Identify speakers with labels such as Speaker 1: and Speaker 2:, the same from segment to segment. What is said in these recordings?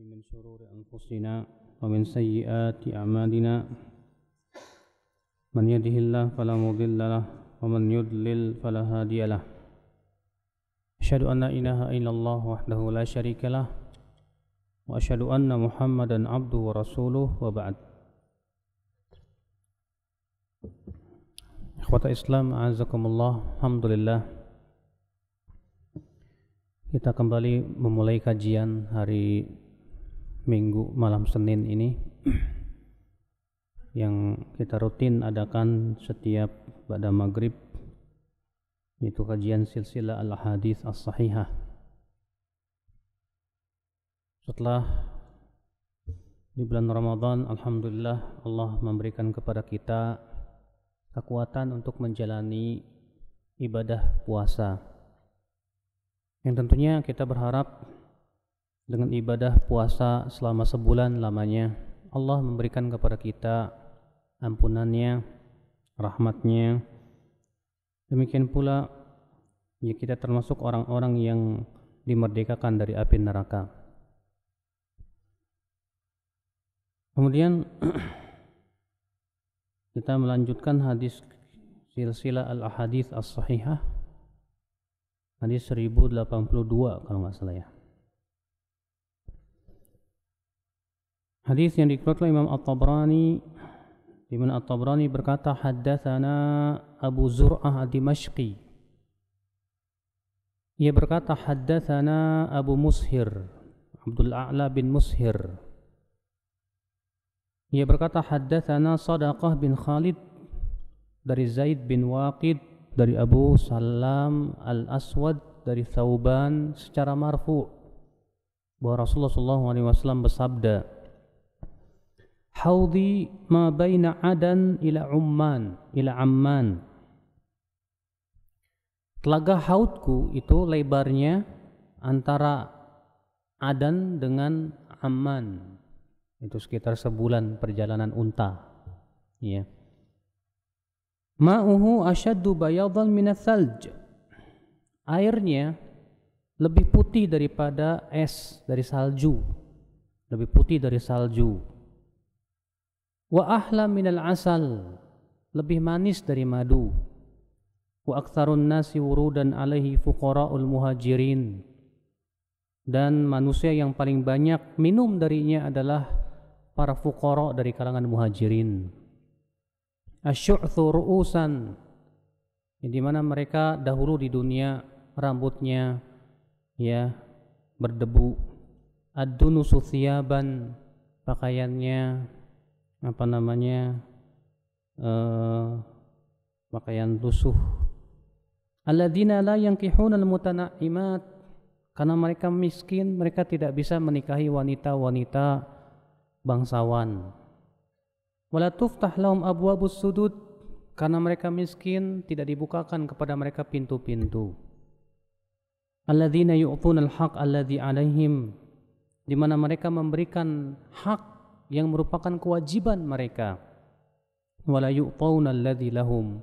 Speaker 1: من شرور أنفسنا ومن سيئات أعمالنا من يده الله فلا مضل له ومن يضلل فلا هادي له أشهد أن لا إله إلا الله وحده لا شريك له وأشهد أن محمدا عبده ورسوله وبعد إخوة الإسلام أعزكم الله الحمد لله Kita kembali memulai kajian hari minggu malam Senin ini yang kita rutin adakan setiap pada maghrib yaitu kajian silsilah al-hadis as-sahihah setelah di bulan Ramadan Alhamdulillah Allah memberikan kepada kita kekuatan untuk menjalani ibadah puasa yang tentunya kita berharap dengan ibadah puasa selama sebulan lamanya Allah memberikan kepada kita ampunannya rahmatnya demikian pula ya kita termasuk orang-orang yang dimerdekakan dari api neraka kemudian kita melanjutkan hadis silsilah al-ahadith as-sahihah hadis 1082 kalau nggak salah ya Hadis yang oleh Imam At-Tabrani di mana At-Tabrani berkata haddatsana Abu Zur'ah Ad-Dimashqi. Ia berkata haddatsana Abu Mushir Abdul A'la bin Mushir. Ia berkata haddatsana Sadaqah bin Khalid dari Zaid bin Waqid dari Abu Salam Al-Aswad dari Thauban secara marfu bahwa Rasulullah SAW bersabda haudi ma baina adan ila umman ila amman telaga haudku itu lebarnya antara adan dengan amman itu sekitar sebulan perjalanan unta ya ma'uhu ashaddu bayadan min salj airnya lebih putih daripada es dari salju lebih putih dari salju wa ahla minal asal lebih manis dari madu wa aktsarun nasi wurudan alaihi fuqaraul muhajirin dan manusia yang paling banyak minum darinya adalah para fuqara dari kalangan muhajirin asyu'thu ru'usan di mana mereka dahulu di dunia rambutnya ya berdebu ad pakaiannya apa namanya uh, pakaian lusuh alladzina la yankihunal mutanaimat karena mereka miskin mereka tidak bisa menikahi wanita-wanita bangsawan wala tuftah lahum abwabus sudud karena mereka miskin tidak dibukakan kepada mereka pintu-pintu alladzina yu'tunal haq alladzi alaihim di mana mereka memberikan hak yang merupakan kewajiban mereka wala yu'tawna alladhi lahum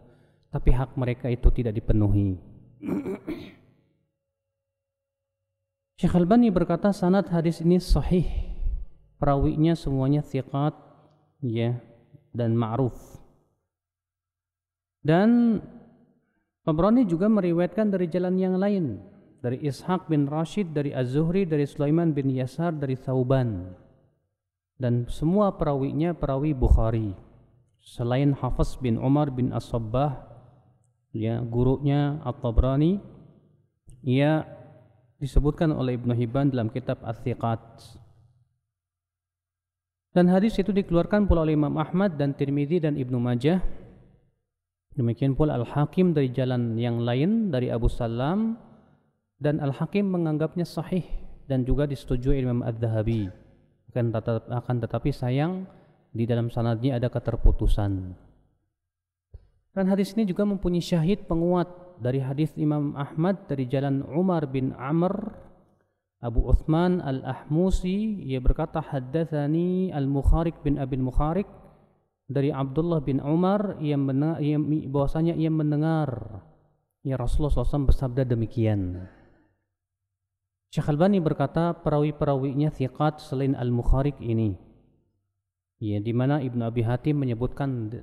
Speaker 1: tapi hak mereka itu tidak dipenuhi Syekh Albani berkata sanad hadis ini sahih perawinya semuanya thiqat ya dan ma'ruf dan Pemberani juga meriwayatkan dari jalan yang lain dari Ishaq bin Rashid, dari Az-Zuhri, dari Sulaiman bin Yasar, dari Thauban dan semua perawinya perawi Bukhari selain Hafiz bin Umar bin As-Sabbah ya gurunya At-Tabrani ia disebutkan oleh Ibnu Hibban dalam kitab Ats-Tsiqat dan hadis itu dikeluarkan pula oleh Imam Ahmad dan Tirmidzi dan Ibnu Majah demikian pula Al-Hakim dari jalan yang lain dari Abu Salam dan Al-Hakim menganggapnya sahih dan juga disetujui Imam Ad-Dhahabi akan, tetap, akan tetapi sayang di dalam sanadnya ada keterputusan dan hadis ini juga mempunyai syahid penguat dari hadis Imam Ahmad dari jalan Umar bin Amr Abu Uthman Al-Ahmusi ia berkata haddatsani Al-Mukharik bin Abil Mukharik dari Abdullah bin Umar ia mendengar ia, bahwasanya ia mendengar ya Rasulullah SAW bersabda demikian. Syekh Albani berkata perawi-perawinya thiqat selain Al-Mukharik ini. Ya, di mana Ibnu Abi Hatim menyebutkan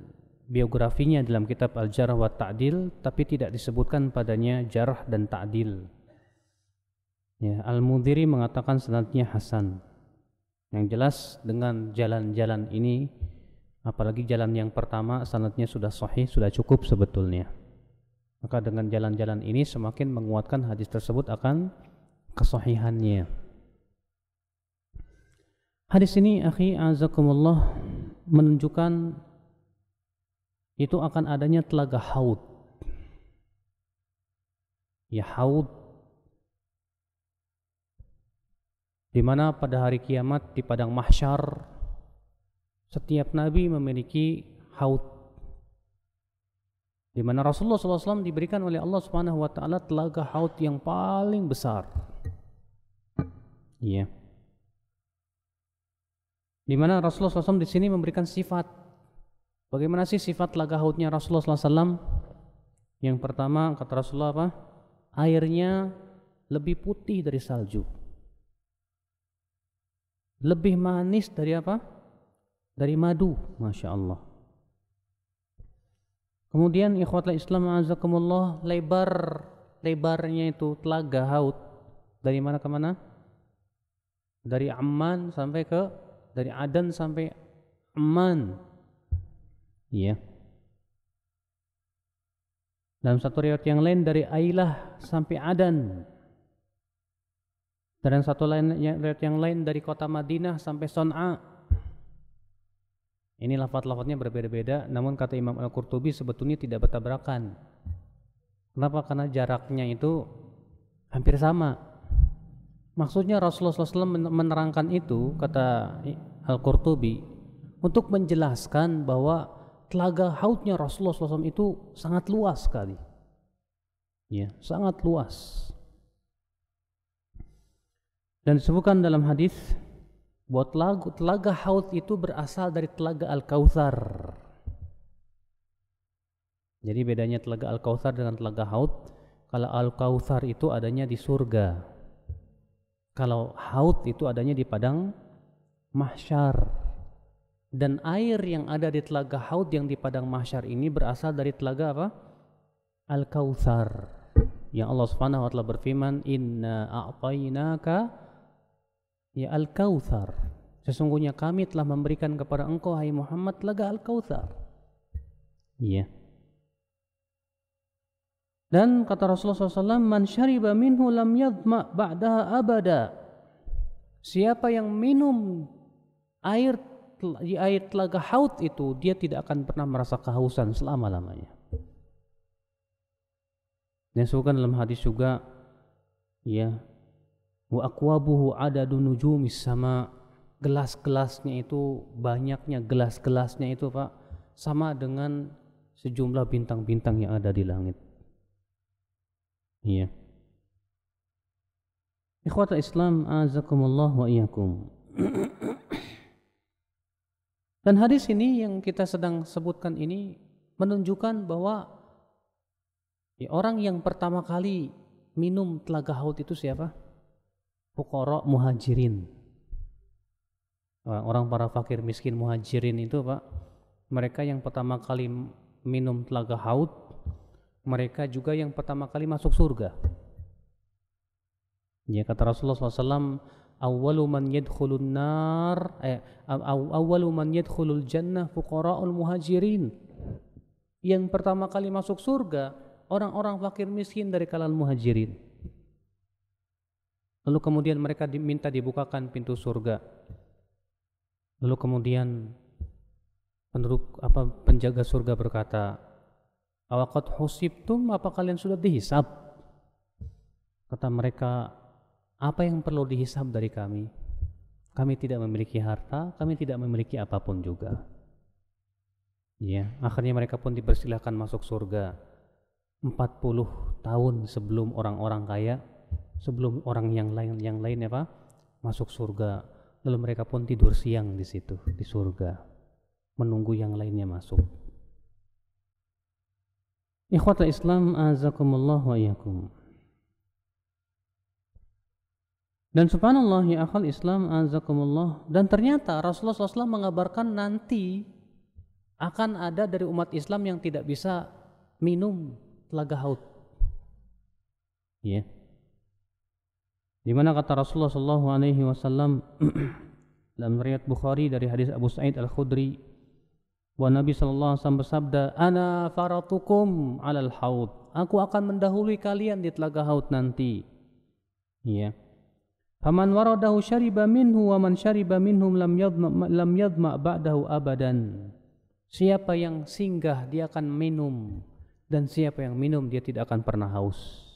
Speaker 1: biografinya dalam kitab Al-Jarh wa Ta'dil tapi tidak disebutkan padanya jarh dan ta'dil. Ya, Al-Mudhiri mengatakan sanadnya hasan. Yang jelas dengan jalan-jalan ini apalagi jalan yang pertama sanadnya sudah sahih sudah cukup sebetulnya. Maka dengan jalan-jalan ini semakin menguatkan hadis tersebut akan kesohihannya. Hadis ini akhi azakumullah menunjukkan itu akan adanya telaga haud. Ya haud di mana pada hari kiamat di padang mahsyar setiap nabi memiliki haud di mana Rasulullah SAW diberikan oleh Allah Subhanahu wa taala telaga haud yang paling besar Iya. Di Rasulullah SAW di sini memberikan sifat. Bagaimana sih sifat laga hautnya Rasulullah SAW? Yang pertama kata Rasulullah apa? Airnya lebih putih dari salju. Lebih manis dari apa? Dari madu, masya Allah. Kemudian ikhwatlah Islam azakumullah lebar lebarnya itu telaga haut dari mana ke mana? dari Amman sampai ke dari Aden sampai Amman iya yeah. dalam satu riwayat yang lain dari Ailah sampai Aden. dan satu lain riwayat yang lain dari kota Madinah sampai Son'a ini lafaz-lafaznya berbeda-beda namun kata Imam Al-Qurtubi sebetulnya tidak bertabrakan kenapa? karena jaraknya itu hampir sama Maksudnya Rasulullah SAW menerangkan itu kata Al-Qurtubi untuk menjelaskan bahwa telaga hautnya Rasulullah SAW itu sangat luas sekali. Ya, sangat luas. Dan disebutkan dalam hadis buat telaga, telaga haut itu berasal dari telaga Al-Kautsar. Jadi bedanya telaga Al-Kautsar dengan telaga haut, kalau Al-Kautsar itu adanya di surga, kalau haut itu adanya di padang mahsyar. Dan air yang ada di telaga haut yang di padang mahsyar ini berasal dari telaga apa? Al-Kautsar. Yang Allah Subhanahu wa taala berfirman, "Inna a'tainaka ya Al-Kautsar." Sesungguhnya kami telah memberikan kepada engkau hai Muhammad telaga Al-Kautsar. Iya. Yeah. Dan kata Rasulullah SAW, Man syariba minhu lam yadma ba'daha abada. Siapa yang minum air di air telaga haut itu, dia tidak akan pernah merasa kehausan selama-lamanya. Dan sebutkan dalam hadis juga, ya, wa akwabuhu ada nujumis sama gelas-gelasnya itu banyaknya gelas-gelasnya itu pak sama dengan sejumlah bintang-bintang yang ada di langit Iya. Ikhwata Islam azakumullah wa iyakum. Dan hadis ini yang kita sedang sebutkan ini menunjukkan bahwa ya, orang yang pertama kali minum telaga haut itu siapa? Pukoro muhajirin. Orang para fakir miskin muhajirin itu pak, mereka yang pertama kali minum telaga haut mereka juga yang pertama kali masuk surga. Ya kata Rasulullah SAW, awalu man yadkhulun nar eh, awalu man yadkhulul jannah fuqara'ul muhajirin. Yang pertama kali masuk surga orang-orang fakir miskin dari kalangan muhajirin. Lalu kemudian mereka diminta dibukakan pintu surga. Lalu kemudian penduduk apa penjaga surga berkata, Awaqat husibtum, apa kalian sudah dihisab? Kata mereka, apa yang perlu dihisab dari kami? Kami tidak memiliki harta, kami tidak memiliki apapun juga. Ya, akhirnya mereka pun dipersilahkan masuk surga 40 tahun sebelum orang-orang kaya, sebelum orang yang lain yang lain apa? masuk surga. Lalu mereka pun tidur siang di situ, di surga, menunggu yang lainnya masuk. Ikhwatul Islam azakumullah wa iyakum. Dan subhanallah ya akhal Islam azakumullah dan ternyata Rasulullah SAW mengabarkan nanti akan ada dari umat Islam yang tidak bisa minum telaga haud. Ya. Yeah. Di mana kata Rasulullah SAW alaihi wasallam dalam riwayat Bukhari dari hadis Abu Sa'id Al-Khudri bahwa Nabi sallallahu alaihi wasallam bersabda, "Ana faratukum 'alal haud." Aku akan mendahului kalian di telaga haud nanti. Ya. Faman waradahu syariba minhu wa man syariba minhum lam yadma lam yadma ba'dahu abadan. Siapa yang singgah dia akan minum dan siapa yang minum dia tidak akan pernah haus.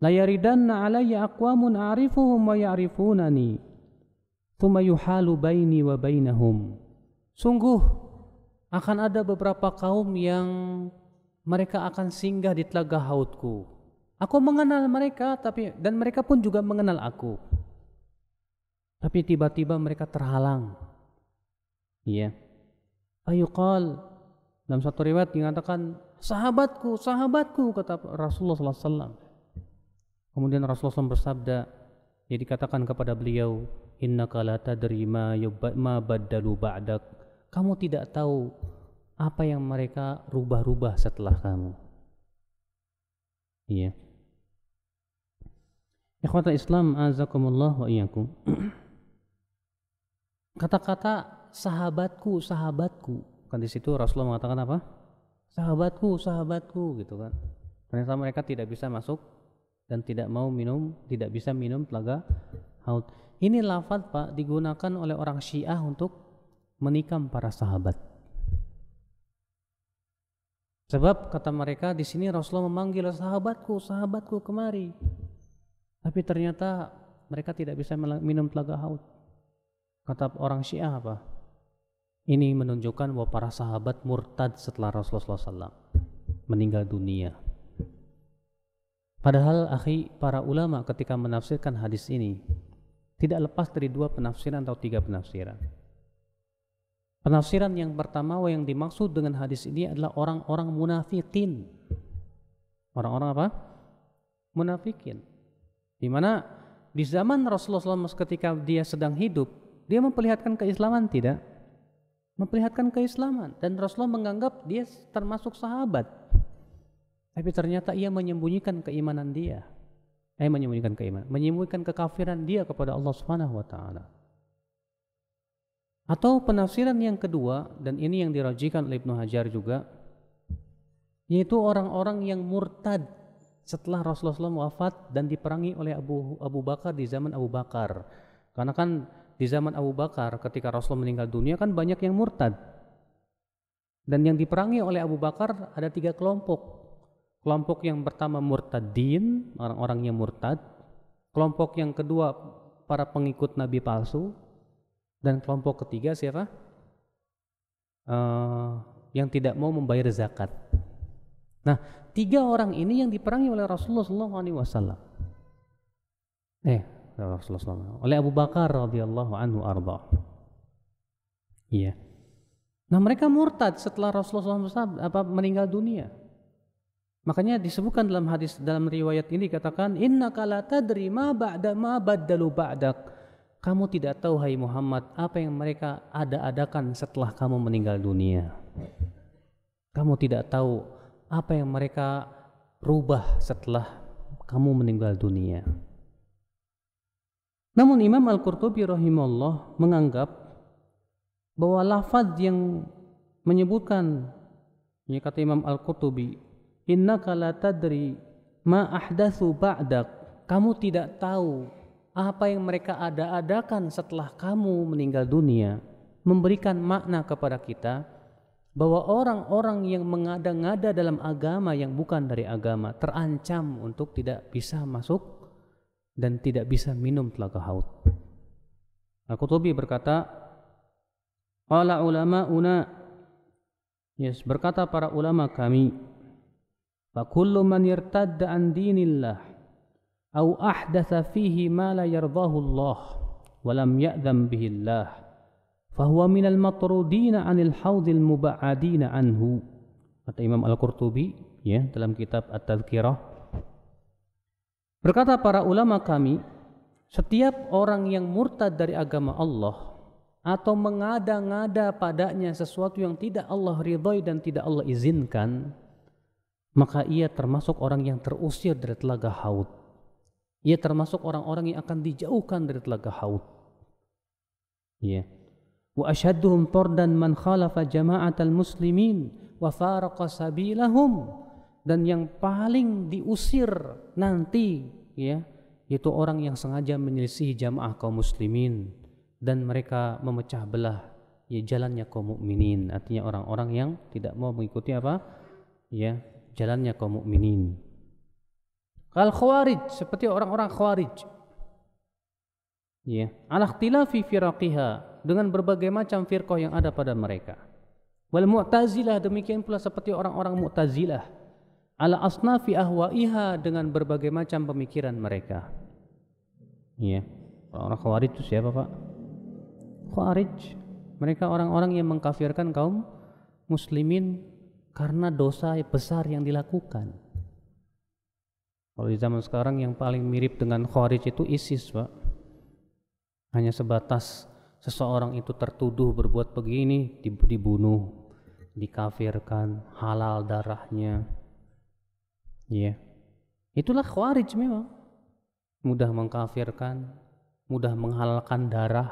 Speaker 1: La yaridanna alayya aqwamun a'rifuhum wa ya'rifunani thumma yuhalu baini wa bainahum. Sungguh akan ada beberapa kaum yang mereka akan singgah di telaga hautku. Aku mengenal mereka tapi dan mereka pun juga mengenal aku. Tapi tiba-tiba mereka terhalang. Iya. ayuqal dalam satu riwayat mengatakan sahabatku, sahabatku kata Rasulullah Wasallam. Kemudian Rasulullah SAW bersabda, jadi katakan kepada beliau, innaka la tadri ma, ma badalu ba'dak kamu tidak tahu apa yang mereka rubah-rubah setelah kamu. Iya. Ikhwatul Islam azakumullah wa iyyakum. Kata-kata sahabatku, sahabatku. Kan di situ Rasulullah mengatakan apa? Sahabatku, sahabatku gitu kan. Ternyata mereka tidak bisa masuk dan tidak mau minum, tidak bisa minum telaga Haud. Ini lafaz Pak digunakan oleh orang Syiah untuk menikam para sahabat. Sebab kata mereka di sini Rasulullah memanggil sahabatku, sahabatku kemari. Tapi ternyata mereka tidak bisa minum telaga haud. Kata orang Syiah apa? Ini menunjukkan bahwa para sahabat murtad setelah Rasulullah SAW meninggal dunia. Padahal akhi para ulama ketika menafsirkan hadis ini tidak lepas dari dua penafsiran atau tiga penafsiran. Penafsiran yang pertama yang dimaksud dengan hadis ini adalah orang-orang munafikin. Orang-orang apa? Munafikin. Di mana di zaman Rasulullah SAW ketika dia sedang hidup, dia memperlihatkan keislaman tidak? Memperlihatkan keislaman dan Rasulullah menganggap dia termasuk sahabat. Tapi ternyata ia menyembunyikan keimanan dia. Eh menyembunyikan keimanan, menyembunyikan kekafiran dia kepada Allah Subhanahu wa taala. Atau penafsiran yang kedua dan ini yang dirajikan oleh Ibnu Hajar juga yaitu orang-orang yang murtad setelah Rasulullah SAW wafat dan diperangi oleh Abu Abu Bakar di zaman Abu Bakar. Karena kan di zaman Abu Bakar ketika Rasulullah meninggal dunia kan banyak yang murtad. Dan yang diperangi oleh Abu Bakar ada tiga kelompok. Kelompok yang pertama murtadin, orang-orang yang murtad. Kelompok yang kedua para pengikut Nabi palsu. Dan kelompok ketiga siapa? Uh, yang tidak mau membayar zakat. Nah, tiga orang ini yang diperangi oleh Rasulullah SAW. Eh, Rasulullah SAW. Oleh Abu Bakar radhiyallahu anhu arba. Iya. Nah, mereka murtad setelah Rasulullah SAW apa meninggal dunia. Makanya disebutkan dalam hadis dalam riwayat ini katakan inna kala tadri ma ba'da ma baddalu ba'dak kamu tidak tahu hai Muhammad apa yang mereka ada-adakan setelah kamu meninggal dunia. Kamu tidak tahu apa yang mereka rubah setelah kamu meninggal dunia. Namun Imam Al-Qurtubi rahimahullah menganggap bahwa lafaz yang menyebutkan ya kata Imam Al-Qurtubi innaka la tadri ma ahdatsu ba'dak kamu tidak tahu apa yang mereka ada-adakan setelah kamu meninggal dunia memberikan makna kepada kita bahwa orang-orang yang mengada-ngada dalam agama yang bukan dari agama terancam untuk tidak bisa masuk dan tidak bisa minum telaga haud. Al-Qutubi berkata, Qala ulama'una, yes, berkata para ulama kami, kullu man yartadda an dinillah, أو أحدث فيه ما لا يرضاه الله ولم يأذن به الله فهو من المطرودين عن الحوض المبعدين عنه. kata Imam Al-Qurtubi ya dalam kitab At-Tadhkirah berkata para ulama kami setiap orang yang murtad dari agama Allah atau mengada-ngada padanya sesuatu yang tidak Allah ridhoi dan tidak Allah izinkan maka ia termasuk orang yang terusir dari telaga haud ia termasuk orang-orang yang akan dijauhkan dari telaga haud. Ya. Wa ashadduhum tordan man khalafa jama'atal muslimin wa faraqa sabilahum dan yang paling diusir nanti ya yaitu orang yang sengaja menyelisihi jamaah kaum muslimin dan mereka memecah belah ya jalannya kaum mukminin artinya orang-orang yang tidak mau mengikuti apa ya jalannya kaum mukminin al khawarij seperti orang-orang khawarij ya yeah. ala firaqiha dengan berbagai macam firqah yang ada pada mereka wal mu'tazilah demikian pula seperti orang-orang mu'tazilah ala asnafi ahwaiha dengan berbagai macam pemikiran mereka ya orang-orang khawarij itu siapa pak khawarij mereka orang-orang yang mengkafirkan kaum muslimin karena dosa besar yang dilakukan kalau di zaman sekarang yang paling mirip dengan Khawarij itu ISIS, Pak. Hanya sebatas seseorang itu tertuduh berbuat begini, dibunuh, dikafirkan, halal darahnya. Iya. Yeah. Itulah Khawarij memang. Mudah mengkafirkan, mudah menghalalkan darah.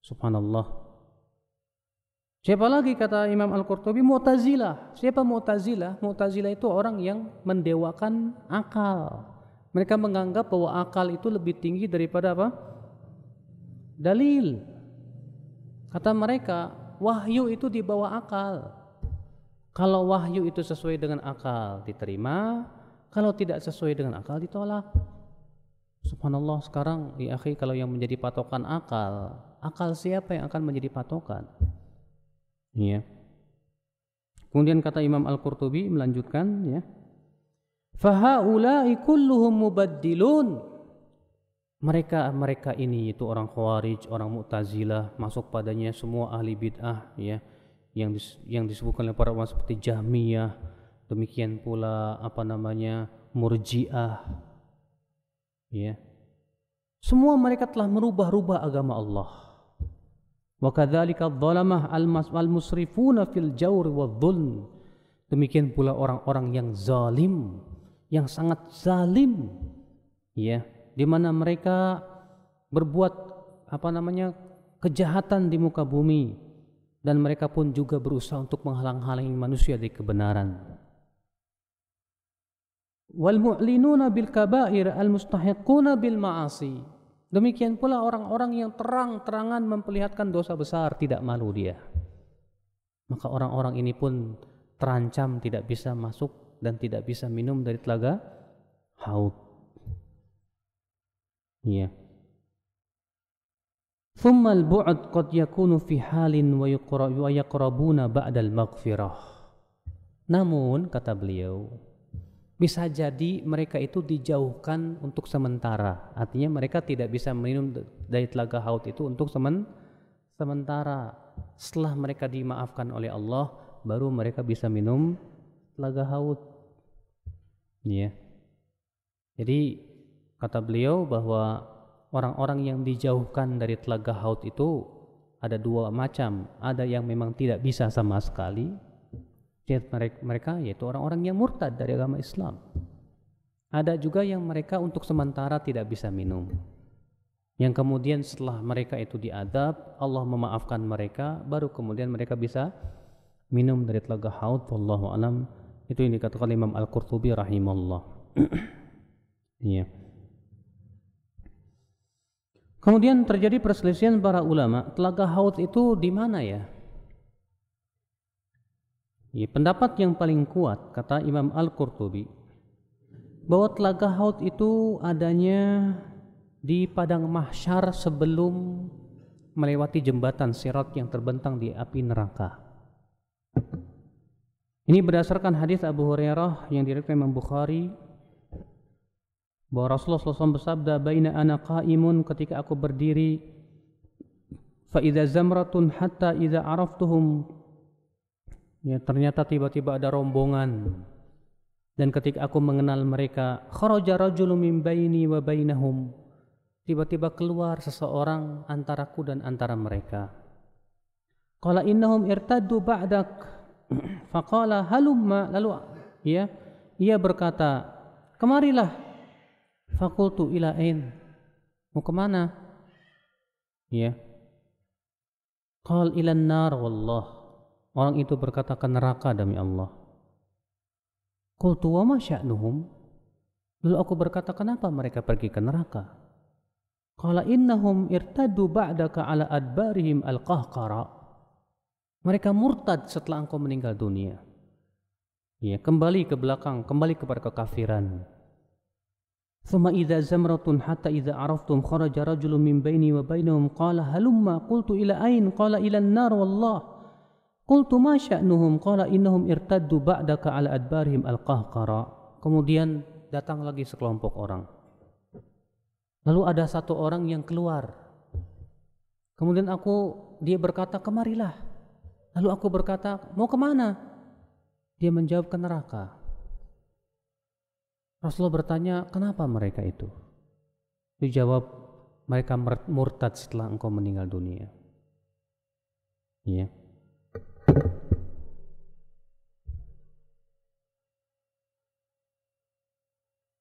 Speaker 1: Subhanallah. Siapa lagi kata Imam Al-Qurtubi? Mu'tazilah. Siapa Mu'tazilah? Mu'tazilah itu orang yang mendewakan akal. Mereka menganggap bahwa akal itu lebih tinggi daripada apa? Dalil. Kata mereka, wahyu itu di bawah akal. Kalau wahyu itu sesuai dengan akal diterima, kalau tidak sesuai dengan akal ditolak. Subhanallah sekarang ya akhi kalau yang menjadi patokan akal, akal siapa yang akan menjadi patokan? ya kemudian kata Imam Al-Qurtubi melanjutkan ya fahaulai kulluhum mubaddilun mereka mereka ini itu orang khawarij orang mu'tazilah masuk padanya semua ahli bid'ah ya yang dis, yang disebutkan oleh para ulama seperti Jahmiyah demikian pula apa namanya Murji'ah ya semua mereka telah merubah-rubah agama Allah Wa kadzalika dzalamah musrifuna fil Demikian pula orang-orang yang zalim, yang sangat zalim. Ya, di mana mereka berbuat apa namanya? kejahatan di muka bumi dan mereka pun juga berusaha untuk menghalang-halangi manusia dari kebenaran. Wal mu'linuna bil kaba'ir al mustahiquna bil ma'asi Demikian pula orang-orang yang terang-terangan memperlihatkan dosa besar tidak malu dia. Maka orang-orang ini pun terancam tidak bisa masuk dan tidak bisa minum dari telaga haud. Iya. Thumma al-bu'd qad yakunu fi halin wa yaqrabuna ba'dal maghfirah Namun kata beliau, bisa jadi mereka itu dijauhkan untuk sementara. Artinya mereka tidak bisa minum dari telaga haut itu untuk semen, sementara. Setelah mereka dimaafkan oleh Allah, baru mereka bisa minum telaga haut. Ya. Jadi kata beliau bahwa orang-orang yang dijauhkan dari telaga haut itu ada dua macam. Ada yang memang tidak bisa sama sekali, Lihat mereka yaitu orang-orang yang murtad dari agama Islam. Ada juga yang mereka untuk sementara tidak bisa minum. Yang kemudian setelah mereka itu diadab, Allah memaafkan mereka, baru kemudian mereka bisa minum dari telaga haud, wallahu alam. Itu yang dikatakan Imam Al-Qurtubi rahimallah. Iya. Kemudian terjadi perselisihan para ulama, telaga haud itu di mana ya? Pendapat yang paling kuat kata Imam Al-Qurtubi bahwa telaga Haud itu adanya di padang mahsyar sebelum melewati jembatan sirat yang terbentang di api neraka. Ini berdasarkan hadis Abu Hurairah yang diriwayatkan Imam Bukhari bahwa Rasulullah SAW bersabda baina ana qaimun ketika aku berdiri fa idza zamratun hatta idza araftuhum Ya, ternyata tiba-tiba ada rombongan. Dan ketika aku mengenal mereka, kharaja rajulun min baini wa bainahum. Tiba-tiba keluar seseorang antaraku dan antara mereka. Qala innahum irtaddu ba'dak. Faqala halumma lalu ya ia berkata, "Kemarilah." Fakultu ila ain. Mau kemana? Ya. Qal ilan nar wallah Orang itu berkata ke neraka demi Allah. Qultu wa masya'nuhum? Lalu aku berkata, kenapa mereka pergi ke neraka? Qala innahum irtadu ba'daka ala adbarihim al-qahqara. Mereka murtad setelah engkau meninggal dunia. Ya, kembali ke belakang, kembali kepada kekafiran. Thumma idza zamratun hatta idza araftum kharaja rajulun min baini wa bainahum qala halumma qultu ila ain qala ila an-nar wallah Qultu ma sya'nuhum qala innahum irtaddu ba'daka ala adbarihim al-qahqara. Kemudian datang lagi sekelompok orang. Lalu ada satu orang yang keluar. Kemudian aku dia berkata kemarilah. Lalu aku berkata mau kemana? Dia menjawab ke neraka. Rasulullah bertanya kenapa mereka itu? Dijawab mereka murtad setelah engkau meninggal dunia. Ya.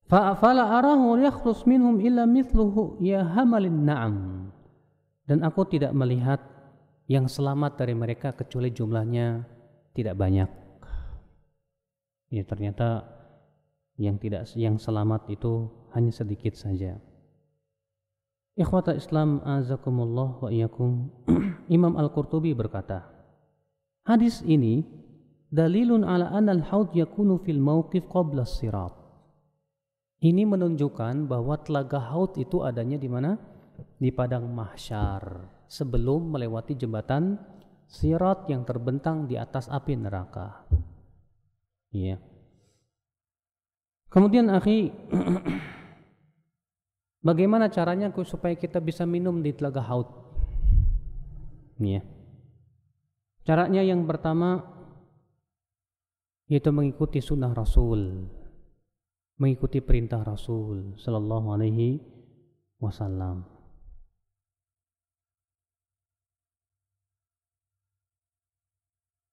Speaker 1: Fa'afala arahu yakhrus minhum illa mithluhu ya hamalin na'am. Dan aku tidak melihat yang selamat dari mereka kecuali jumlahnya tidak banyak. Ya ternyata yang tidak yang selamat itu hanya sedikit saja. Ikhwata Islam azakumullah wa iyakum. Imam Al-Qurtubi berkata, Hadis ini dalilun ala anal haud yakunu fil mauqif qabla sirat. Ini menunjukkan bahwa telaga haud itu adanya di mana? Di padang mahsyar sebelum melewati jembatan sirat yang terbentang di atas api neraka. Ya. Yeah. Kemudian akhi Bagaimana caranya supaya kita bisa minum di telaga haud? Ya. Yeah. Caranya yang pertama yaitu mengikuti sunnah Rasul, mengikuti perintah Rasul Shallallahu Alaihi Wasallam.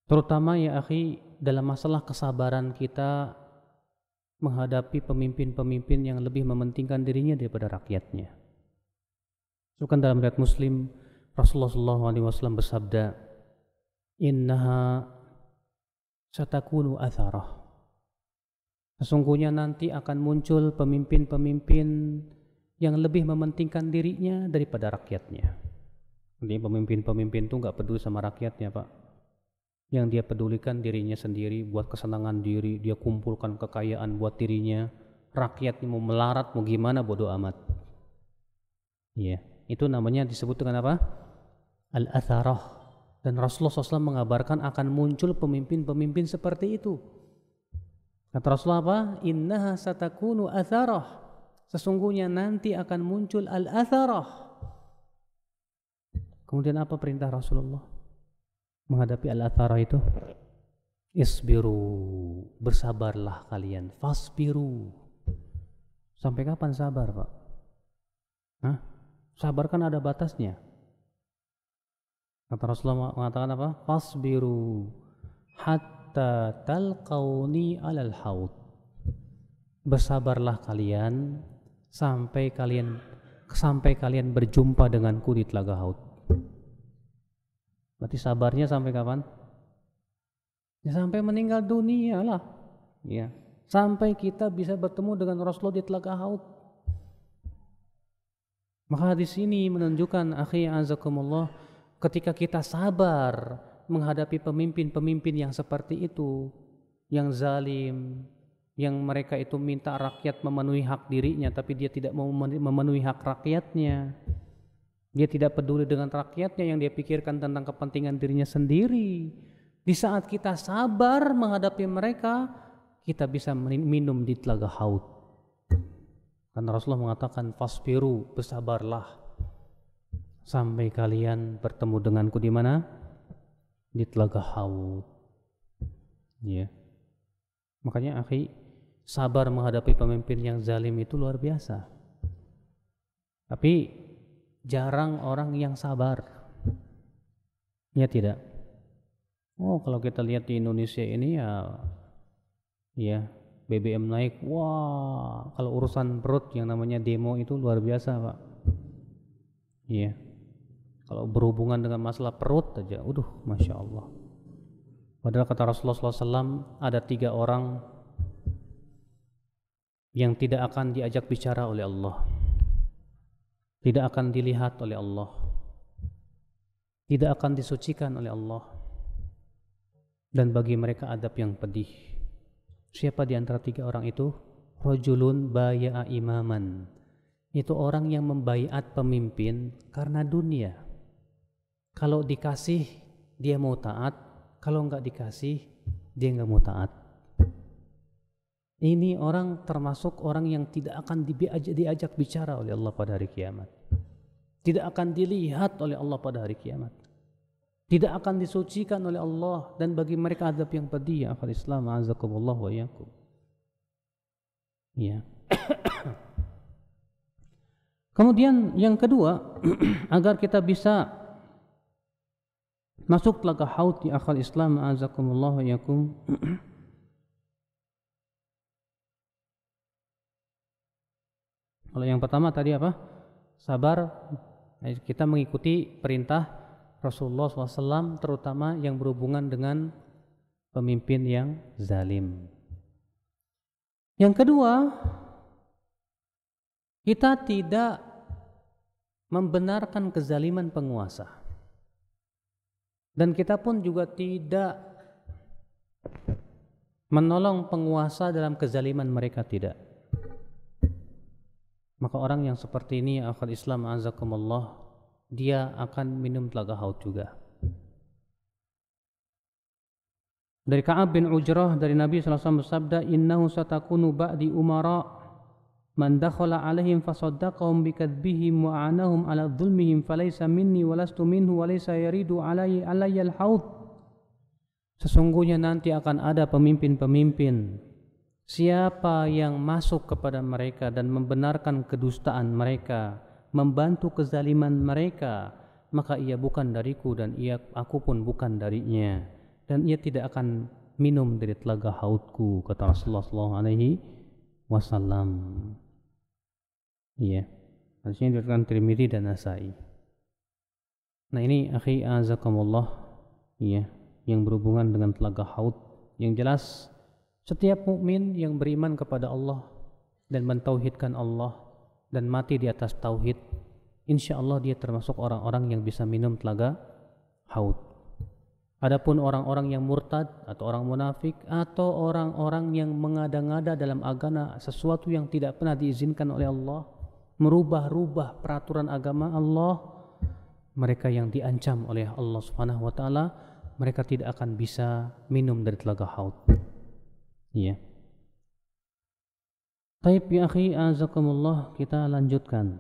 Speaker 1: Terutama ya akhi dalam masalah kesabaran kita menghadapi pemimpin-pemimpin yang lebih mementingkan dirinya daripada rakyatnya. Bukan dalam riwayat Muslim Rasulullah SAW bersabda, innaha satakunu atharah. Sesungguhnya nanti akan muncul pemimpin-pemimpin yang lebih mementingkan dirinya daripada rakyatnya. Jadi pemimpin-pemimpin itu nggak peduli sama rakyatnya, Pak. Yang dia pedulikan dirinya sendiri, buat kesenangan diri, dia kumpulkan kekayaan buat dirinya. Rakyatnya mau melarat, mau gimana, bodoh amat. Iya, itu namanya disebut dengan apa? Al-atharah dan Rasulullah SAW mengabarkan akan muncul pemimpin-pemimpin seperti itu. Kata Rasulullah apa? Inna satakunu atharah. Sesungguhnya nanti akan muncul al-atharah. Kemudian apa perintah Rasulullah menghadapi al-atharah itu? Isbiru, bersabarlah kalian. Fasbiru. Sampai kapan sabar, Pak? Hah? Sabar kan ada batasnya. Kata Rasulullah mengatakan apa? Fasbiru hatta talqauni alal haud. Bersabarlah kalian sampai kalian sampai kalian berjumpa denganku di telaga haud. Berarti sabarnya sampai kapan? Ya sampai meninggal dunia lah. Ya. Sampai kita bisa bertemu dengan Rasulullah di telaga haud. Maka di sini menunjukkan akhi azakumullah ketika kita sabar menghadapi pemimpin-pemimpin yang seperti itu, yang zalim, yang mereka itu minta rakyat memenuhi hak dirinya, tapi dia tidak mau memenuhi hak rakyatnya. Dia tidak peduli dengan rakyatnya yang dia pikirkan tentang kepentingan dirinya sendiri. Di saat kita sabar menghadapi mereka, kita bisa minum di telaga haud. Karena Rasulullah mengatakan, Fasbiru, bersabarlah sampai kalian bertemu denganku di mana? Di telaga Haud. Ya. Makanya akhi, sabar menghadapi pemimpin yang zalim itu luar biasa. Tapi jarang orang yang sabar. Ya tidak. Oh, kalau kita lihat di Indonesia ini ya ya BBM naik. Wah, kalau urusan perut yang namanya demo itu luar biasa, Pak. Iya. Yeah kalau berhubungan dengan masalah perut aja, udah masya Allah. Padahal kata Rasulullah SAW ada tiga orang yang tidak akan diajak bicara oleh Allah, tidak akan dilihat oleh Allah, tidak akan disucikan oleh Allah, dan bagi mereka adab yang pedih. Siapa di antara tiga orang itu? Rojulun baya'a imaman. Itu orang yang membayat pemimpin karena dunia kalau dikasih dia mau taat, kalau nggak dikasih dia nggak mau taat. Ini orang termasuk orang yang tidak akan diajak, bicara oleh Allah pada hari kiamat. Tidak akan dilihat oleh Allah pada hari kiamat. Tidak akan disucikan oleh Allah dan bagi mereka adab yang pedih ya akhir Islam azakumullah wa yakum. Ya. Kemudian yang kedua agar kita bisa Masuklah ke haut di ya akal Islam azakumullah yakum. Kalau yang pertama tadi apa? Sabar. Eh, kita mengikuti perintah Rasulullah SAW, terutama yang berhubungan dengan pemimpin yang zalim. Yang kedua, kita tidak membenarkan kezaliman penguasa. Dan kita pun juga tidak menolong penguasa dalam kezaliman mereka tidak. Maka orang yang seperti ini akal Islam azakumullah dia akan minum telaga haut juga. Dari Ka'ab bin Ujrah dari Nabi SAW bersabda, "Innahu satakunu ba'di umara Man dakhala alaihim fasaddaqahum bikadzbihim wa anahum ala dhulmihim falaysa minni walastu minhu walaysa yaridu alayya alayya al Sesungguhnya nanti akan ada pemimpin-pemimpin siapa yang masuk kepada mereka dan membenarkan kedustaan mereka, membantu kezaliman mereka, maka ia bukan dariku dan ia aku pun bukan darinya dan ia tidak akan minum dari telaga hautku kata Rasulullah sallallahu alaihi wasallam. Iya. Harusnya diriwayatkan Tirmizi dan Nasai. Nah, ini akhi azakumullah. Iya, yang berhubungan dengan telaga Haud. Yang jelas setiap mukmin yang beriman kepada Allah dan mentauhidkan Allah dan mati di atas tauhid, insya Allah dia termasuk orang-orang yang bisa minum telaga Haud. Adapun orang-orang yang murtad atau orang munafik atau orang-orang yang mengada-ngada dalam agama sesuatu yang tidak pernah diizinkan oleh Allah merubah-rubah peraturan agama Allah, mereka yang diancam oleh Allah Subhanahu wa taala, mereka tidak akan bisa minum dari telaga Haud. Ya. Taib ya akhi, azakumullah, kita lanjutkan.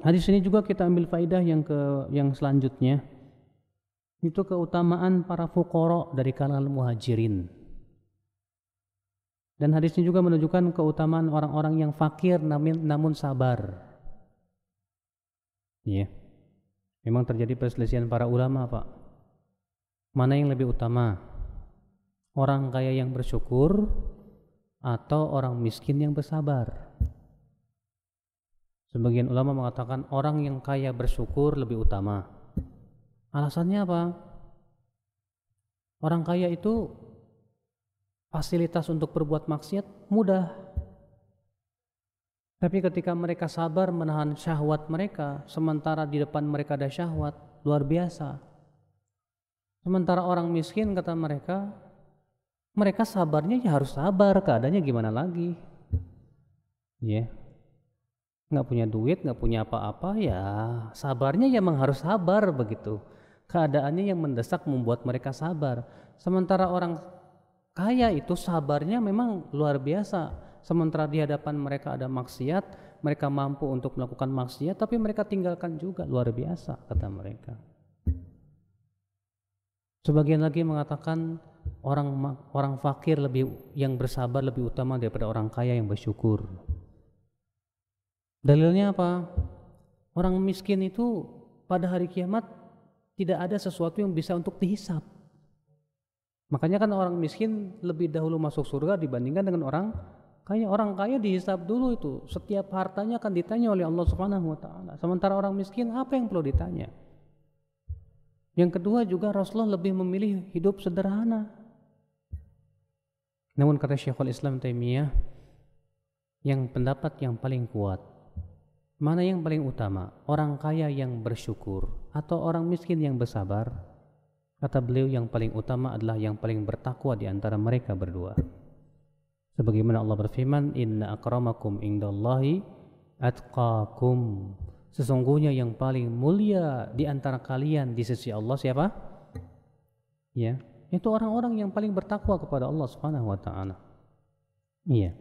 Speaker 1: Hadis ini juga kita ambil faidah yang ke yang selanjutnya itu keutamaan para fuqara dari kalangan muhajirin dan hadisnya juga menunjukkan keutamaan orang-orang yang fakir namun, namun sabar. Iya. Yeah. Memang terjadi perselisihan para ulama, Pak. Mana yang lebih utama? Orang kaya yang bersyukur atau orang miskin yang bersabar? Sebagian ulama mengatakan orang yang kaya bersyukur lebih utama. Alasannya apa? Orang kaya itu fasilitas untuk berbuat maksiat mudah. Tapi ketika mereka sabar menahan syahwat mereka, sementara di depan mereka ada syahwat, luar biasa. Sementara orang miskin kata mereka, mereka sabarnya ya harus sabar, keadaannya gimana lagi? Ya, yeah. nggak punya duit, nggak punya apa-apa, ya sabarnya ya memang harus sabar begitu. Keadaannya yang mendesak membuat mereka sabar. Sementara orang kaya itu sabarnya memang luar biasa sementara di hadapan mereka ada maksiat mereka mampu untuk melakukan maksiat tapi mereka tinggalkan juga luar biasa kata mereka sebagian lagi mengatakan orang orang fakir lebih yang bersabar lebih utama daripada orang kaya yang bersyukur dalilnya apa orang miskin itu pada hari kiamat tidak ada sesuatu yang bisa untuk dihisap Makanya kan orang miskin lebih dahulu masuk surga dibandingkan dengan orang kaya. Orang kaya dihisap dulu itu. Setiap hartanya akan ditanya oleh Allah Subhanahu wa taala. Sementara orang miskin apa yang perlu ditanya? Yang kedua juga Rasulullah lebih memilih hidup sederhana. Namun kata Syekhul Islam Taimiyah yang pendapat yang paling kuat mana yang paling utama? Orang kaya yang bersyukur atau orang miskin yang bersabar? Kata beliau yang paling utama adalah yang paling bertakwa di antara mereka berdua. Sebagaimana Allah berfirman, "Inna akramakum indallahi atqakum." Sesungguhnya yang paling mulia di antara kalian di sisi Allah siapa? Ya, itu orang-orang yang paling bertakwa kepada Allah Subhanahu wa taala. Iya.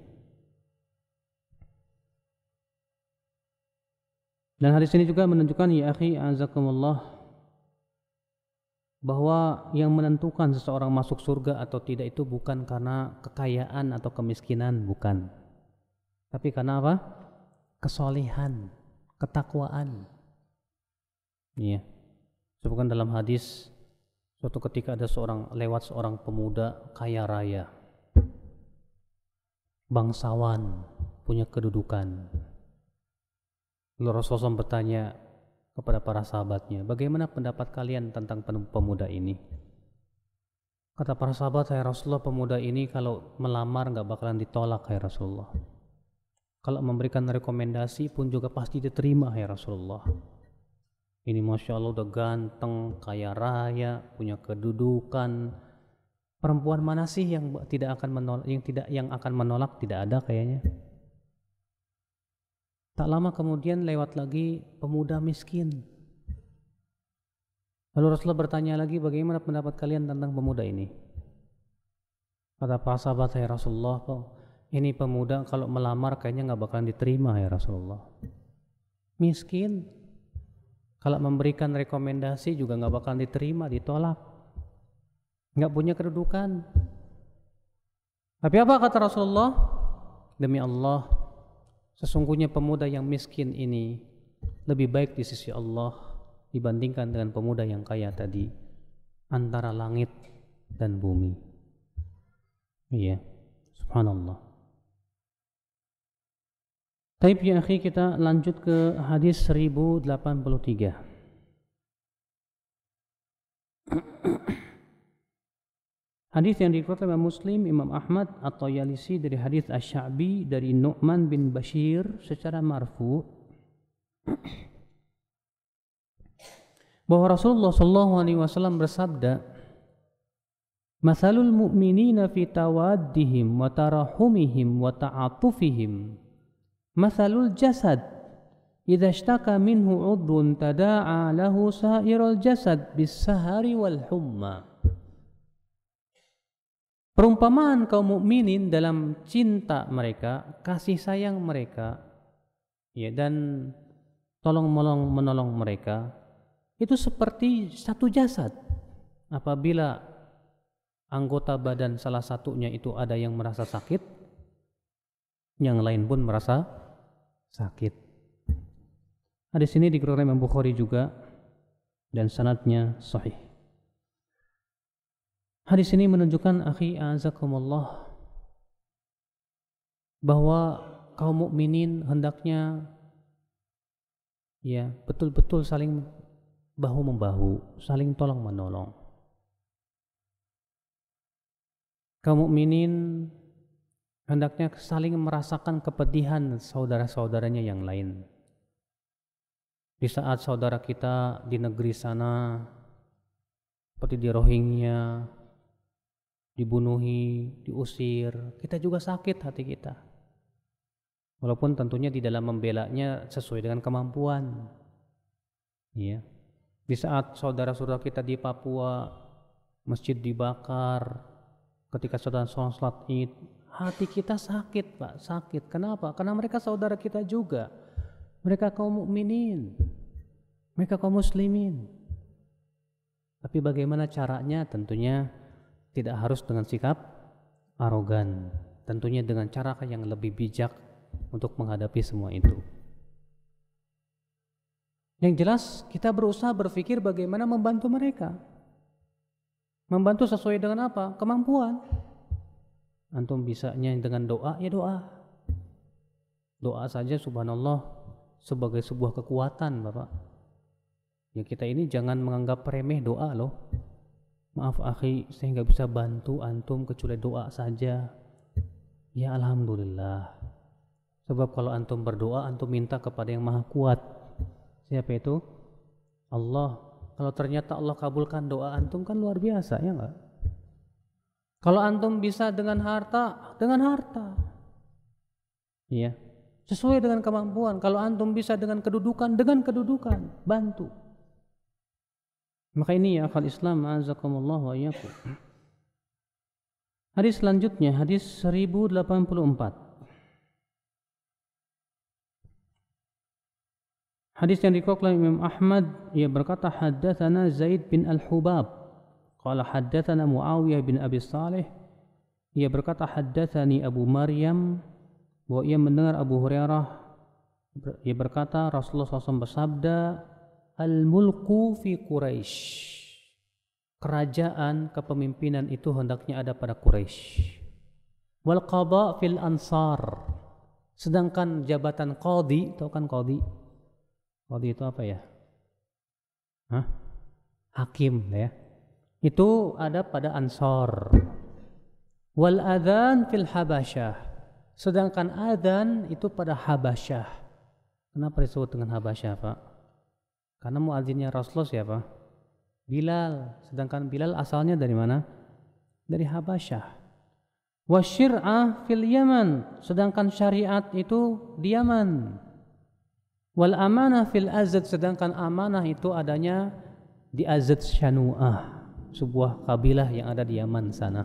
Speaker 1: Dan hadis ini juga menunjukkan ya akhi azakumullah bahwa yang menentukan seseorang masuk surga atau tidak itu bukan karena kekayaan atau kemiskinan, bukan. Tapi karena apa? Kesolehan, ketakwaan. Iya. Sebutkan dalam hadis, suatu ketika ada seorang lewat seorang pemuda kaya raya, bangsawan, punya kedudukan. Lalu Rasulullah bertanya, kepada para sahabatnya, bagaimana pendapat kalian tentang pemuda ini? Kata para sahabat, saya Rasulullah pemuda ini kalau melamar nggak bakalan ditolak, ya Rasulullah. Kalau memberikan rekomendasi pun juga pasti diterima, ya Rasulullah. Ini Masya Allah udah ganteng, kaya raya, punya kedudukan. Perempuan mana sih yang tidak akan menolak, yang tidak yang akan menolak tidak ada kayaknya. Tak lama kemudian lewat lagi pemuda miskin. Lalu Rasulullah bertanya lagi bagaimana pendapat kalian tentang pemuda ini? Kata para sahabat, ya Rasulullah, ini pemuda kalau melamar kayaknya nggak bakalan diterima ya Rasulullah. Miskin, kalau memberikan rekomendasi juga nggak bakalan diterima, ditolak. Nggak punya kedudukan. Tapi apa kata Rasulullah? Demi Allah, Sesungguhnya pemuda yang miskin ini lebih baik di sisi Allah dibandingkan dengan pemuda yang kaya tadi antara langit dan bumi. Iya, subhanallah. Taib ya akhi kita lanjut ke hadis 1083. Hadis yang dikutip oleh Muslim, Imam Ahmad atau Yalisi dari hadis Asy-Sya'bi dari Nu'man bin Bashir secara marfu bahwa Rasulullah Shallallahu alaihi wasallam bersabda, "Masalul mu'minina fi tawaddihim wa tarahumihim wa ta'atufihim masalul jasad jika ishtaka minhu 'udrun tada'a lahu sa'irul jasad bis-sahari wal humma." Perumpamaan kaum mukminin dalam cinta mereka, kasih sayang mereka, ya dan tolong menolong menolong mereka itu seperti satu jasad. Apabila anggota badan salah satunya itu ada yang merasa sakit, yang lain pun merasa sakit. Hadis sini di Quran Bukhari juga dan sanatnya sahih. Hadis ini menunjukkan akhi azakumullah bahwa kaum mukminin hendaknya ya betul-betul saling bahu membahu, saling tolong menolong. Kaum mukminin hendaknya saling merasakan kepedihan saudara-saudaranya yang lain. Di saat saudara kita di negeri sana seperti di Rohingya dibunuhi, diusir, kita juga sakit hati kita. Walaupun tentunya di dalam membelanya sesuai dengan kemampuan. Ya. Di saat saudara-saudara kita di Papua masjid dibakar, ketika saudara sholat, sholat Id, hati kita sakit, Pak, sakit. Kenapa? Karena mereka saudara kita juga. Mereka kaum mukminin. Mereka kaum muslimin. Tapi bagaimana caranya? Tentunya tidak harus dengan sikap arogan, tentunya dengan cara yang lebih bijak untuk menghadapi semua itu. Yang jelas kita berusaha berpikir bagaimana membantu mereka. Membantu sesuai dengan apa? Kemampuan. Antum bisanya dengan doa, ya doa. Doa saja subhanallah sebagai sebuah kekuatan Bapak. Ya kita ini jangan menganggap remeh doa loh. Maaf akhi, saya nggak bisa bantu antum kecuali doa saja. Ya Alhamdulillah. Sebab kalau antum berdoa, antum minta kepada yang maha kuat. Siapa itu? Allah. Kalau ternyata Allah kabulkan doa antum kan luar biasa, ya nggak? Kalau antum bisa dengan harta, dengan harta. Iya. Sesuai dengan kemampuan. Kalau antum bisa dengan kedudukan, dengan kedudukan. Bantu. Maka ini ya akal Islam azakumullah wa iyyakum. Hadis selanjutnya hadis 1084. Hadis yang dikutip Imam Ahmad ia berkata haddatsana Zaid bin Al-Hubab qala haddatsana Muawiyah bin Abi Saleh ia berkata haddatsani Abu Maryam bahwa ia mendengar Abu Hurairah ia berkata Rasulullah SAW bersabda Al-mulku fi Quraisy. Kerajaan kepemimpinan itu hendaknya ada pada Quraisy. Wal qada fil ansar. Sedangkan jabatan qadi, tahu kan qadi? Qadi itu apa ya? Hah? Hakim ya. Itu ada pada ansar. Wal adzan fil habasyah. Sedangkan adzan itu pada habasyah. Kenapa disebut dengan habasyah, Pak? Karena muadzinnya Rasulullah siapa? Bilal. Sedangkan Bilal asalnya dari mana? Dari Habasyah. Wasyir'ah fil Yaman. Sedangkan syariat itu di Yaman. Wal amanah fil azad. Sedangkan amanah itu adanya di Azad Shanu'ah. Sebuah kabilah yang ada di Yaman sana.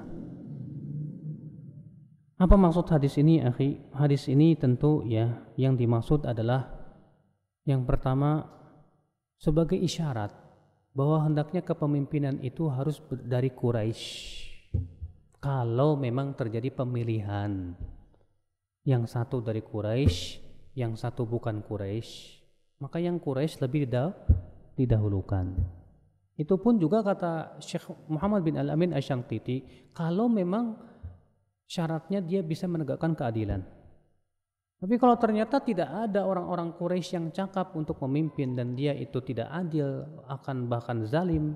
Speaker 1: Apa maksud hadis ini, akhi? Hadis ini tentu ya, yang dimaksud adalah yang pertama sebagai isyarat bahwa hendaknya kepemimpinan itu harus dari Quraisy. Kalau memang terjadi pemilihan yang satu dari Quraisy, yang satu bukan Quraisy, maka yang Quraisy lebih didahulukan. Itu pun juga kata Syekh Muhammad bin Al-Amin Asyantiti kalau memang syaratnya dia bisa menegakkan keadilan. Tapi kalau ternyata tidak ada orang-orang Quraisy yang cakap untuk memimpin dan dia itu tidak adil, akan bahkan zalim,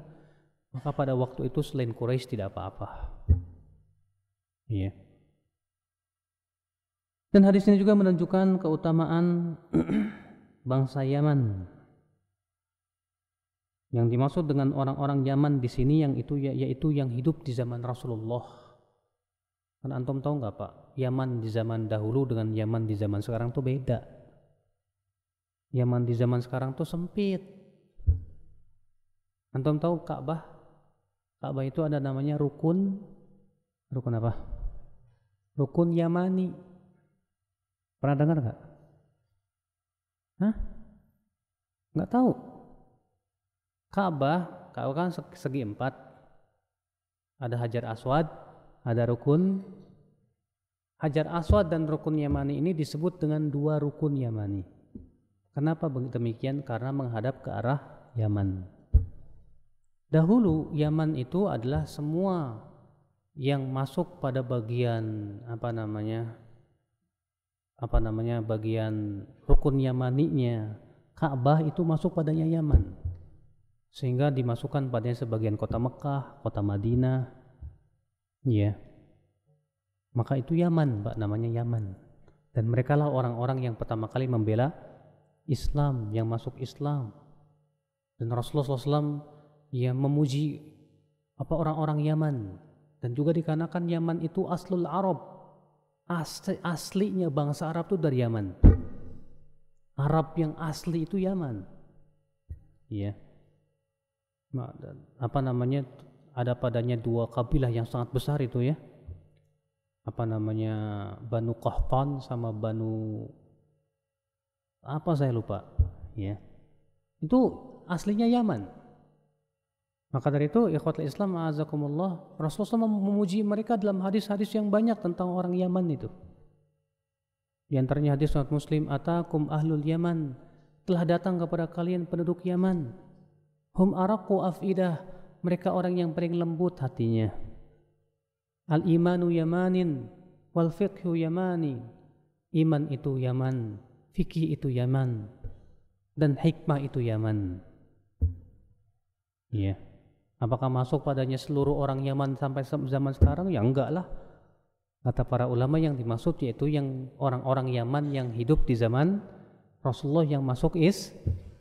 Speaker 1: maka pada waktu itu selain Quraisy tidak apa-apa. Iya. Dan hadis ini juga menunjukkan keutamaan bangsa Yaman. Yang dimaksud dengan orang-orang Yaman di sini yang itu ya, yaitu yang hidup di zaman Rasulullah Kan antum tahu nggak Pak, Yaman di zaman dahulu dengan Yaman di zaman sekarang tuh beda. Yaman di zaman sekarang tuh sempit. Antum tahu Ka'bah? Ka'bah itu ada namanya rukun rukun apa? Rukun Yamani. Pernah dengar nggak? Hah? Nggak tahu. Ka'bah, Ka'bah kan segi empat. Ada Hajar Aswad, ada rukun Hajar Aswad dan rukun Yamani ini disebut dengan dua rukun Yamani. Kenapa demikian? Karena menghadap ke arah Yaman. Dahulu Yaman itu adalah semua yang masuk pada bagian apa namanya? apa namanya? bagian rukun Yamaninya. Ka'bah itu masuk padanya Yaman. Sehingga dimasukkan padanya sebagian kota Mekah, kota Madinah, Iya. Maka itu Yaman, Pak, namanya Yaman. Dan merekalah orang-orang yang pertama kali membela Islam, yang masuk Islam. Dan Rasulullah SAW yang memuji apa orang-orang Yaman. Dan juga dikarenakan Yaman itu aslul Arab. Asli, aslinya bangsa Arab itu dari Yaman. Arab yang asli itu Yaman. Iya. Apa namanya ada padanya dua kabilah yang sangat besar itu ya apa namanya Banu Qahtan sama Banu apa saya lupa ya itu aslinya Yaman maka dari itu ikhwatul Islam azakumullah Rasulullah memuji mereka dalam hadis-hadis yang banyak tentang orang Yaman itu di antaranya hadis surat Muslim atakum ahlul Yaman telah datang kepada kalian penduduk Yaman hum araku afidah mereka orang yang paling lembut hatinya. Al-imanu yamanin wal fiqhu yamani. Iman itu Yaman, fikih itu Yaman, dan hikmah itu Yaman. Ya, Yeah. Apakah masuk padanya seluruh orang Yaman sampai zaman sekarang? Ya enggak lah. Kata para ulama yang dimaksud yaitu yang orang-orang Yaman yang hidup di zaman Rasulullah yang masuk is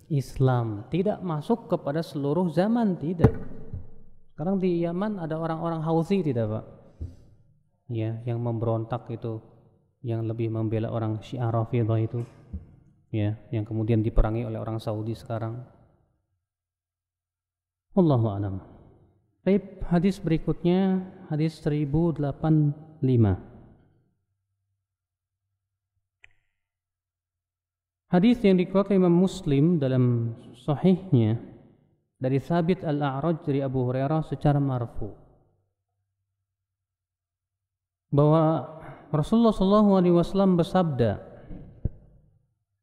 Speaker 1: Islam. Tidak masuk kepada seluruh zaman, tidak. Sekarang di Yaman ada orang-orang Houthi tidak Pak? Ya, yang memberontak itu, yang lebih membela orang Syiah Rafidah itu. Ya, yang kemudian diperangi oleh orang Saudi sekarang. Allahu a'lam. Baik, hadis berikutnya hadis 1085. Hadis yang dikutip Imam Muslim dalam sahihnya dari Sabit Al-A'raj dari Abu Hurairah secara marfu bahwa Rasulullah SAW bersabda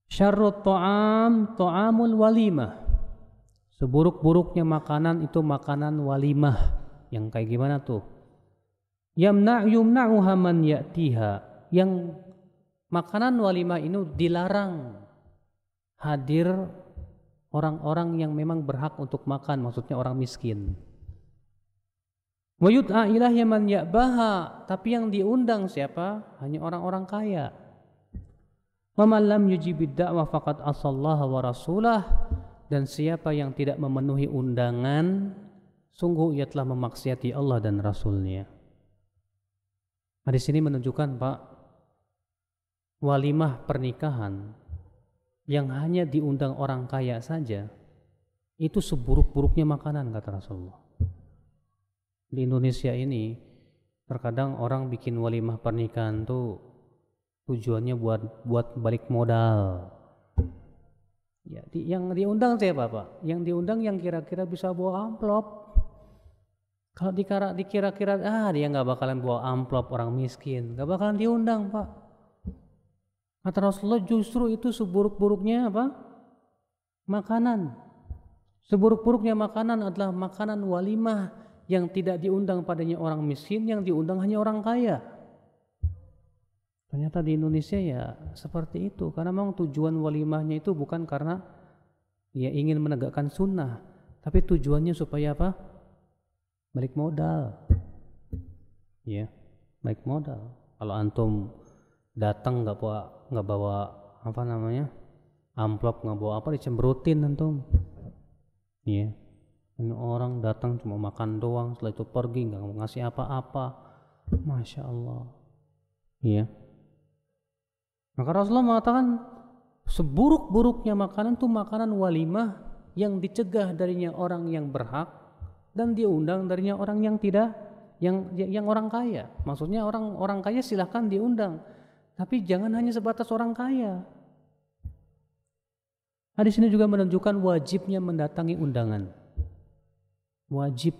Speaker 1: syarrut ta'am ta'amul walimah seburuk-buruknya makanan itu makanan walimah yang kayak gimana tuh yamna yumna'uha man ya'tiha yang makanan walimah ini dilarang hadir orang-orang yang memang berhak untuk makan, maksudnya orang miskin. Wa yud'a man ya'baha, tapi yang diundang siapa? Hanya orang-orang kaya. Wa lam yujibid da'wa wa rasulah dan siapa yang tidak memenuhi undangan sungguh ia telah memaksiati Allah dan Rasulnya. Hadis ini menunjukkan Pak walimah pernikahan yang hanya diundang orang kaya saja itu seburuk-buruknya makanan kata Rasulullah. Di Indonesia ini terkadang orang bikin walimah pernikahan tuh tujuannya buat buat balik modal. Ya, di, yang diundang siapa Pak? Yang diundang yang kira-kira bisa bawa amplop. Kalau dikira dikira-kira ah dia nggak bakalan bawa amplop orang miskin, nggak bakalan diundang Pak. Kata Rasulullah justru itu seburuk-buruknya apa? Makanan. Seburuk-buruknya makanan adalah makanan walimah yang tidak diundang padanya orang miskin, yang diundang hanya orang kaya. Ternyata di Indonesia ya seperti itu. Karena memang tujuan walimahnya itu bukan karena ya ingin menegakkan sunnah. Tapi tujuannya supaya apa? Balik modal. Ya, balik modal. Kalau antum datang nggak pak nggak bawa apa namanya amplop nggak bawa apa dicemberutin tentu iya yeah. ini orang datang cuma makan doang setelah itu pergi nggak mau ngasih apa-apa masya Allah iya yeah. maka Rasulullah mengatakan seburuk-buruknya makanan tuh makanan walimah yang dicegah darinya orang yang berhak dan dia undang darinya orang yang tidak yang yang orang kaya maksudnya orang orang kaya silahkan diundang tapi jangan hanya sebatas orang kaya. Hadis ini juga menunjukkan wajibnya mendatangi undangan. Wajib.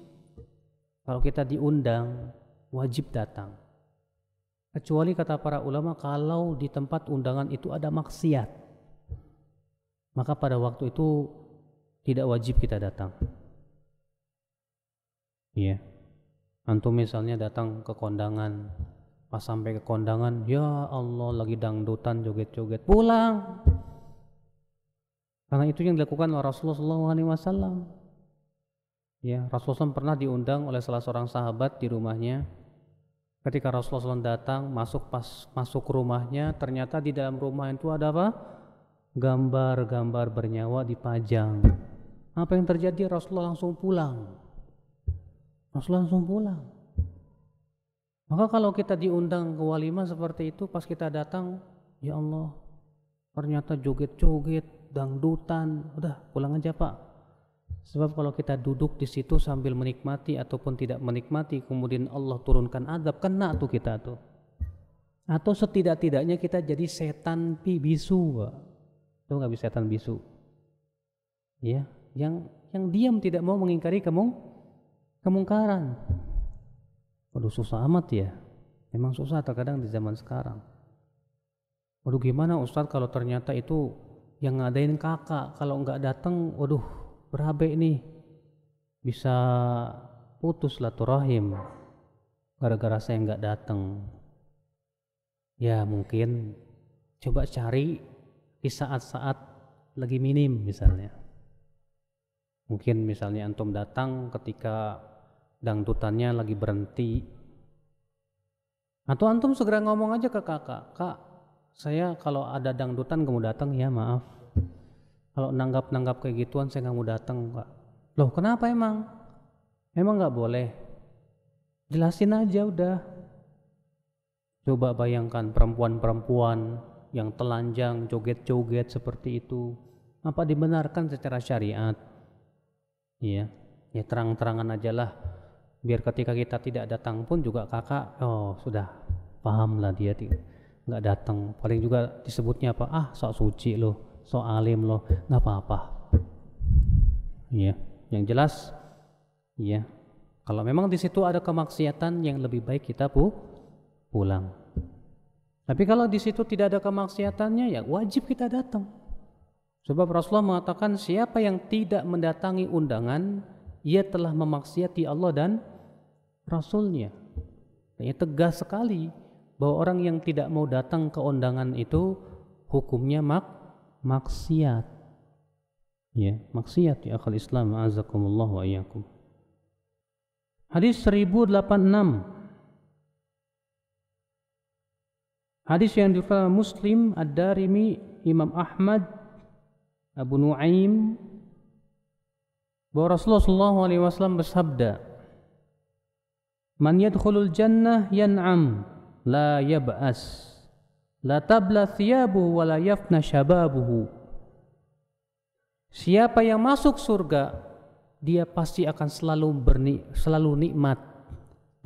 Speaker 1: Kalau kita diundang, wajib datang. Kecuali kata para ulama kalau di tempat undangan itu ada maksiat. Maka pada waktu itu tidak wajib kita datang. Iya. Antum misalnya datang ke kondangan Pas sampai ke kondangan, ya Allah lagi dangdutan joget-joget, pulang. Karena itu yang dilakukan oleh Rasulullah SAW. Ya, Rasulullah SAW pernah diundang oleh salah seorang sahabat di rumahnya. Ketika Rasulullah SAW datang, masuk pas masuk rumahnya, ternyata di dalam rumah itu ada apa? Gambar-gambar bernyawa dipajang. Apa yang terjadi? Rasulullah langsung pulang. Rasulullah langsung pulang maka kalau kita diundang ke walimah seperti itu, pas kita datang, ya Allah, ternyata joget-joget, dangdutan, udah pulang aja pak. Sebab kalau kita duduk di situ sambil menikmati ataupun tidak menikmati, kemudian Allah turunkan adab, kena tuh kita tuh. Atau setidak-tidaknya kita jadi setan pi bisu, pak. Tuh nggak bisa setan bisu. Ya, yang yang diam tidak mau mengingkari kemung kemungkaran. Waduh susah amat ya. Memang susah terkadang di zaman sekarang. Waduh gimana Ustadz kalau ternyata itu yang ngadain kakak kalau nggak datang, waduh berabe nih bisa putus lah laturahim gara-gara saya nggak datang. Ya mungkin coba cari di saat-saat lagi minim misalnya. Mungkin misalnya antum datang ketika dangdutannya lagi berhenti atau antum segera ngomong aja ke kakak kak saya kalau ada dangdutan kamu datang ya maaf kalau nanggap nanggap kayak gituan saya nggak mau datang kak loh kenapa emang emang nggak boleh jelasin aja udah coba bayangkan perempuan-perempuan yang telanjang joget-joget seperti itu apa dibenarkan secara syariat iya ya terang-terangan ajalah biar ketika kita tidak datang pun juga kakak oh sudah paham lah dia nggak datang paling juga disebutnya apa ah sok suci lo sok alim lo nggak apa-apa ya yang jelas ya kalau memang di situ ada kemaksiatan yang lebih baik kita pu pulang tapi kalau di situ tidak ada kemaksiatannya ya wajib kita datang sebab Rasulullah mengatakan siapa yang tidak mendatangi undangan ia telah memaksiati Allah dan rasulnya. Ini tegas sekali bahwa orang yang tidak mau datang ke undangan itu hukumnya mak maksiat. Ya, maksiat ya akal Islam azakumullah wa iyakum. Hadis 1086 Hadis yang diriwayatkan Muslim, Ad-Darimi, Imam Ahmad, Abu Nuaim bahwa Rasulullah SAW bersabda, Man yadkhulul jannah yan'am la yab'as la tabla thiyabu wa la yafna shababuhu Siapa yang masuk surga, dia pasti akan selalu berni, selalu nikmat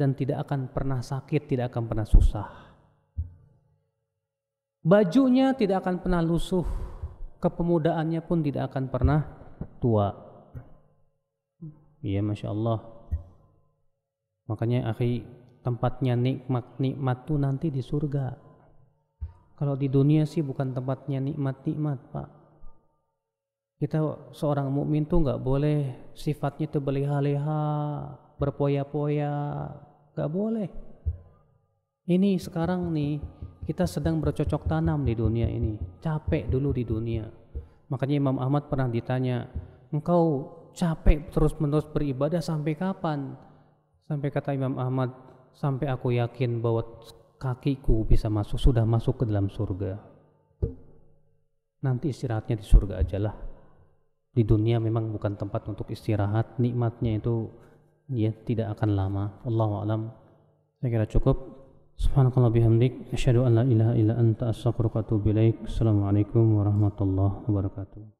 Speaker 1: dan tidak akan pernah sakit, tidak akan pernah susah. Bajunya tidak akan pernah lusuh, kepemudaannya pun tidak akan pernah tua. Ya, masya Allah. Makanya akhi tempatnya nikmat nikmat tuh nanti di surga. Kalau di dunia sih bukan tempatnya nikmat nikmat pak. Kita seorang mukmin tuh nggak boleh sifatnya tuh berleha-leha, berpoya-poya, nggak boleh. Ini sekarang nih kita sedang bercocok tanam di dunia ini, capek dulu di dunia. Makanya Imam Ahmad pernah ditanya, engkau capek terus-menerus beribadah sampai kapan? Sampai kata Imam Ahmad, sampai aku yakin bahwa kakiku bisa masuk, sudah masuk ke dalam surga. Nanti istirahatnya di surga ajalah. Di dunia memang bukan tempat untuk istirahat, nikmatnya itu ya tidak akan lama. Allahu alam. Saya kira cukup. Subhanakallah bihamdik. asyhadu an la ilaha illa anta astaghfiruka wa atubu ilaik. Assalamualaikum warahmatullahi wabarakatuh.